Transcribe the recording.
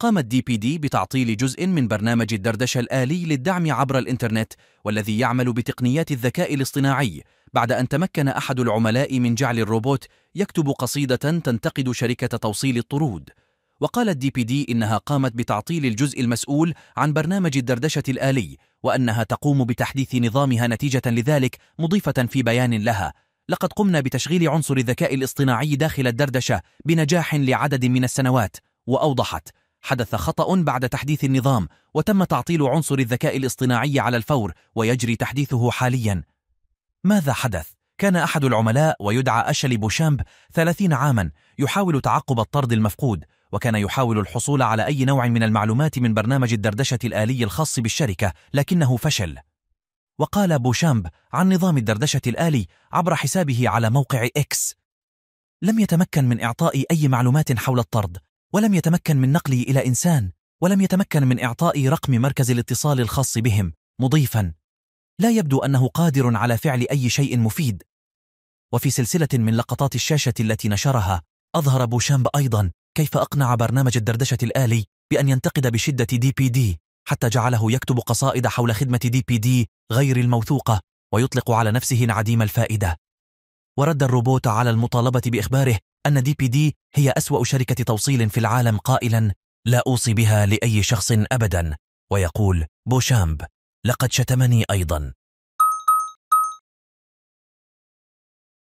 قام الدي بي دي بتعطيل جزء من برنامج الدردشة الآلي للدعم عبر الإنترنت والذي يعمل بتقنيات الذكاء الاصطناعي بعد أن تمكن أحد العملاء من جعل الروبوت يكتب قصيدة تنتقد شركة توصيل الطرود وقال الدي بي دي إنها قامت بتعطيل الجزء المسؤول عن برنامج الدردشة الآلي وأنها تقوم بتحديث نظامها نتيجة لذلك مضيفة في بيان لها لقد قمنا بتشغيل عنصر الذكاء الاصطناعي داخل الدردشة بنجاح لعدد من السنوات وأوضحت حدث خطأ بعد تحديث النظام وتم تعطيل عنصر الذكاء الاصطناعي على الفور ويجري تحديثه حاليا ماذا حدث؟ كان أحد العملاء ويدعى أشلي بوشامب 30 عاما يحاول تعقب الطرد المفقود وكان يحاول الحصول على أي نوع من المعلومات من برنامج الدردشة الآلي الخاص بالشركة لكنه فشل وقال بوشامب عن نظام الدردشة الآلي عبر حسابه على موقع إكس لم يتمكن من إعطاء أي معلومات حول الطرد ولم يتمكن من نقلي إلى إنسان ولم يتمكن من إعطائي رقم مركز الاتصال الخاص بهم مضيفا لا يبدو أنه قادر على فعل أي شيء مفيد وفي سلسلة من لقطات الشاشة التي نشرها أظهر بوشامب أيضا كيف أقنع برنامج الدردشة الآلي بأن ينتقد بشدة دي بي دي حتى جعله يكتب قصائد حول خدمة دي بي دي غير الموثوقة ويطلق على نفسه عديم الفائدة ورد الروبوت على المطالبة بإخباره أن دي بي دي هي أسوأ شركة توصيل في العالم قائلا لا أوصي بها لأي شخص أبدا ويقول بوشامب لقد شتمني أيضا